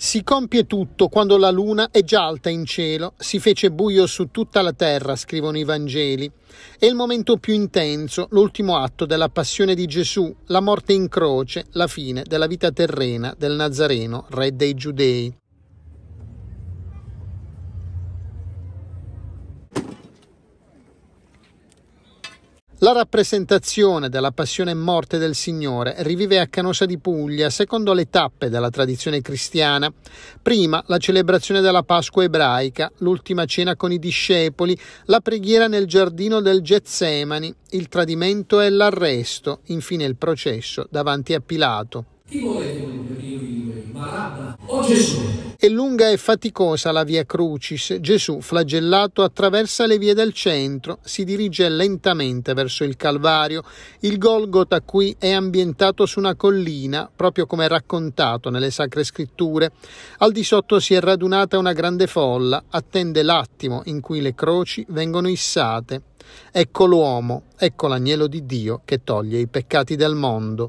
Si compie tutto quando la luna è già alta in cielo, si fece buio su tutta la terra, scrivono i Vangeli. È il momento più intenso, l'ultimo atto della passione di Gesù, la morte in croce, la fine della vita terrena del Nazareno, re dei Giudei. La rappresentazione della passione e morte del Signore rivive a Canosa di Puglia secondo le tappe della tradizione cristiana. Prima la celebrazione della Pasqua ebraica, l'ultima cena con i discepoli, la preghiera nel giardino del Getsemani, il tradimento e l'arresto, infine il processo davanti a Pilato. Chi volete voglio che io vi liberi? Barabba o Gesù? È lunga e faticosa la via Crucis. Gesù, flagellato, attraversa le vie del centro, si dirige lentamente verso il Calvario. Il Golgota qui è ambientato su una collina, proprio come raccontato nelle Sacre Scritture. Al di sotto si è radunata una grande folla, attende l'attimo in cui le croci vengono issate. Ecco l'uomo, ecco l'agnello di Dio che toglie i peccati del mondo.